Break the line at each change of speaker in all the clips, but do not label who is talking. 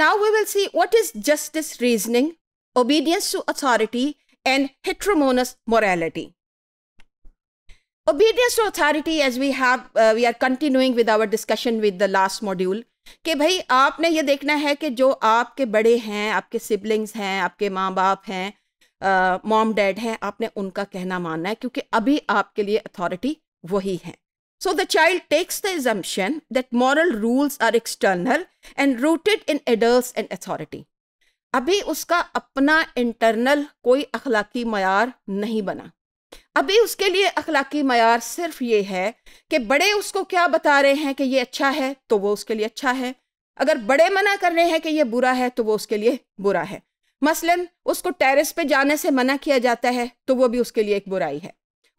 Now we will see what is justice reasoning, obedience to authority, and heteromonous morality. Obedience to authority, as we have, uh, we are continuing with our discussion with the last module, कि भाई आपने ये देखना है कि जो आपके बड़े हैं आपके सिबलिंग्स हैं आपके माँ बाप हैं मॉम डैड हैं आपने उनका कहना मानना है क्योंकि अभी आपके लिए अथॉरिटी वही है So the child takes the assumption that moral rules are external and rooted in adults and authority. अभी उसका अपना इंटरनल कोई अखलाकी मैार नहीं बना अभी उसके लिए अखलाकी मैार सिर्फ ये है कि बड़े उसको क्या बता रहे हैं कि ये अच्छा है तो वो उसके लिए अच्छा है अगर बड़े मना कर रहे हैं कि ये बुरा है तो वो उसके लिए बुरा है मसलन उसको टेरिस पे जाने से मना किया जाता है तो वो भी उसके लिए एक बुराई है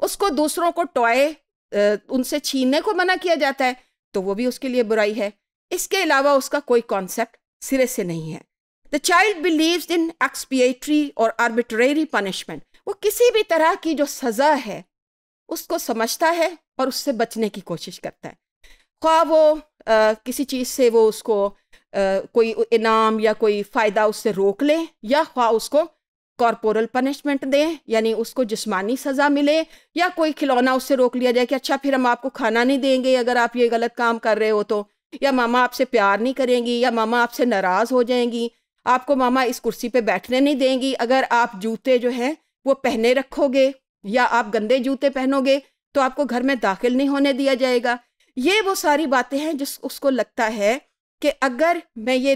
उसको दूसरों को टॉय उनसे छीनने को मना किया जाता है तो वो भी उसके लिए बुराई है इसके अलावा उसका कोई कॉन्सेप्ट सिरे से नहीं है the child believe in expiatory और आर्बिट्रेरी पनिशमेंट वो किसी भी तरह की जो सज़ा है उसको समझता है और उससे बचने की कोशिश करता है ख्वा वो आ, किसी चीज़ से वो उसको आ, कोई इनाम या कोई फ़ायदा उससे रोक ले या ख्वा उसको कॉरपोरल पनिशमेंट दें यानी उसको जिस्मानी सज़ा मिले या कोई खिलौना उससे रोक लिया जाए कि अच्छा फिर हम आपको खाना नहीं देंगे अगर आप ये गलत काम कर रहे हो तो या मामा आपसे प्यार नहीं करेंगी या मामा आपसे नाराज़ हो जाएंगी आपको मामा इस कुर्सी पे बैठने नहीं देंगी अगर आप जूते जो हैं वो पहने रखोगे या आप गंदे जूते पहनोगे तो आपको घर में दाखिल नहीं होने दिया जाएगा ये वो सारी बातें हैं जिस उसको लगता है कि अगर मैं ये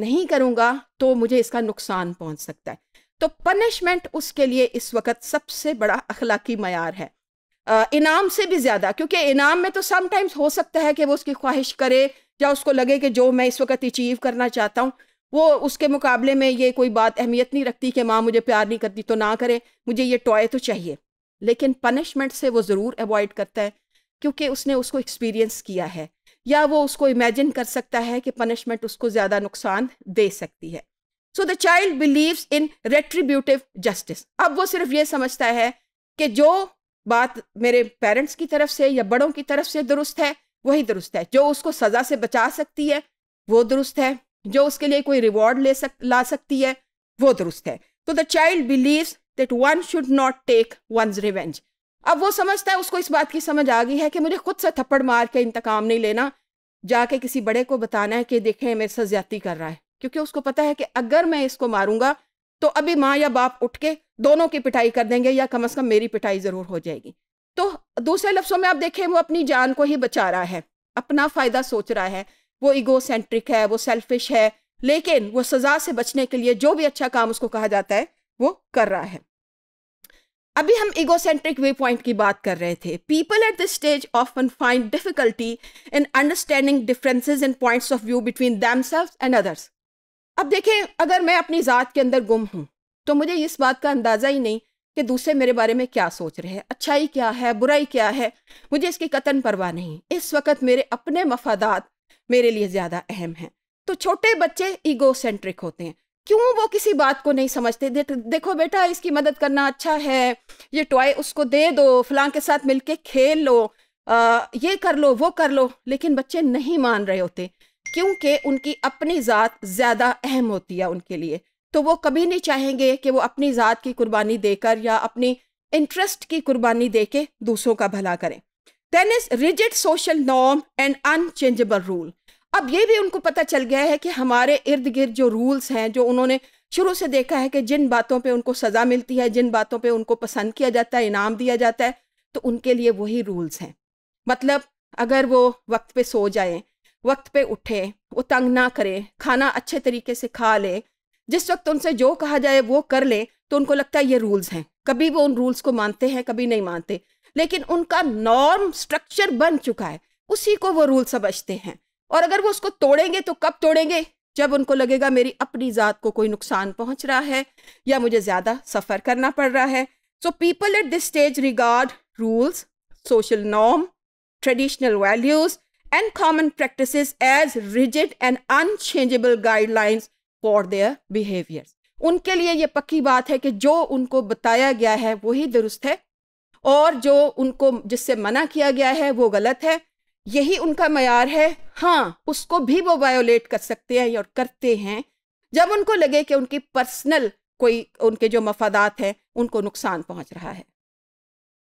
नहीं करूँगा तो मुझे इसका नुकसान पहुँच सकता है तो पनिशमेंट उसके लिए इस वक्त सबसे बड़ा अखलाकी मैार है इनाम से भी ज़्यादा क्योंकि इनाम में तो समटाइम्स हो सकता है कि वो उसकी ख्वाहिश करे या उसको लगे कि जो मैं इस वक्त अचीव करना चाहता हूँ वो उसके मुकाबले में ये कोई बात अहमियत नहीं रखती कि माँ मुझे प्यार नहीं करती तो ना करे मुझे ये टॉय तो चाहिए लेकिन पनिशमेंट से वो ज़रूर अवॉइड करता है क्योंकि उसने उसको एक्सपीरियंस किया है या वो उसको इमेजिन कर सकता है कि पनिशमेंट उसको ज़्यादा नुकसान दे सकती है so the child believe in retributive justice अब वो सिर्फ ये समझता है कि जो बात मेरे पेरेंट्स की तरफ से या बड़ों की तरफ से दुरुस्त है वही दुरुस्त है जो उसको सज़ा से बचा सकती है वो दुरुस्त है जो उसके लिए कोई रिवॉर्ड ले सक ला सकती है वो दुरुस्त है तो the child believe that one should not take one revenge अब वो समझता है उसको इस बात की समझ आ गई है कि मुझे खुद से थप्पड़ मार के इंतकाम नहीं लेना जाके किसी बड़े को बताना है कि देखें मेरे साथ ज्यादा कर रहा है क्योंकि उसको पता है कि अगर मैं इसको मारूंगा तो अभी माँ या बाप उठ के दोनों की पिटाई कर देंगे या कम अज़ कम मेरी पिटाई ज़रूर हो जाएगी तो दूसरे लफ्ज़ों में आप देखें वो अपनी जान को ही बचा रहा है अपना फ़ायदा सोच रहा है वो सेंट्रिक है वो सेल्फिश है लेकिन वो सज़ा से बचने के लिए जो भी अच्छा काम उसको कहा जाता है वो कर रहा है अभी हम सेंट्रिक वे पॉइंट की बात कर रहे थे people at this stage often find difficulty in understanding differences in points of view between themselves and others अब देखें अगर मैं अपनी ज़ात के अंदर गुम हूँ तो मुझे इस बात का अंदाज़ा ही नहीं कि दूसरे मेरे बारे में क्या सोच रहे हैं अच्छाई क्या है बुराई क्या है मुझे इसकी कतन परवाह नहीं इस वक्त मेरे अपने मफादात मेरे लिए ज़्यादा अहम हैं तो छोटे बच्चे ईगो सेंट्रिक होते हैं क्यों वो किसी बात को नहीं समझते दे, देखो बेटा इसकी मदद करना अच्छा है ये टॉय उसको दे दो फलां के साथ मिलके खेल लो आ, ये कर लो वो कर लो लेकिन बच्चे नहीं मान रहे होते क्योंकि उनकी अपनी ज़ात ज़्यादा अहम होती है उनके लिए तो वो कभी नहीं चाहेंगे कि वो अपनी ज़ात की कुर्बानी देकर या अपनी इंटरेस्ट की कुर्बानी दे के दूसरों का भला करें then is rigid social norm and unchangeable rule अब ये भी उनको पता चल गया है कि हमारे इर्द गिर्द जो रूल्स हैं जो उन्होंने शुरू से देखा है कि जिन बातों पे उनको सज़ा मिलती है जिन बातों पे उनको पसंद किया जाता है इनाम दिया जाता है तो उनके लिए वही रूल्स हैं मतलब अगर वो वक्त पे सो जाएं वक्त पे उठे वो तंग ना करें खाना अच्छे तरीके से खा लें जिस वक्त उनसे जो कहा जाए वो कर ले तो उनको लगता है ये रूल्स हैं कभी वो उन रूल्स को मानते हैं कभी नहीं मानते लेकिन उनका नॉर्म स्ट्रक्चर बन चुका है उसी को वो रूल समझते हैं और अगर वो उसको तोड़ेंगे तो कब तोड़ेंगे जब उनको लगेगा मेरी अपनी ज़ात को कोई नुकसान पहुंच रहा है या मुझे ज़्यादा सफ़र करना पड़ रहा है so people at this stage regard rules social norm traditional values and common practices as rigid and unchangeable guidelines for their behaviors. उनके लिए ये पक्की बात है कि जो उनको बताया गया है वही दुरुस्त है और जो उनको जिससे मना किया गया है वो गलत है यही उनका मैार है हाँ उसको भी वो वायोलेट कर सकते हैं और करते हैं जब उनको लगे कि उनकी पर्सनल कोई उनके जो मफादात हैं उनको नुकसान पहुंच रहा है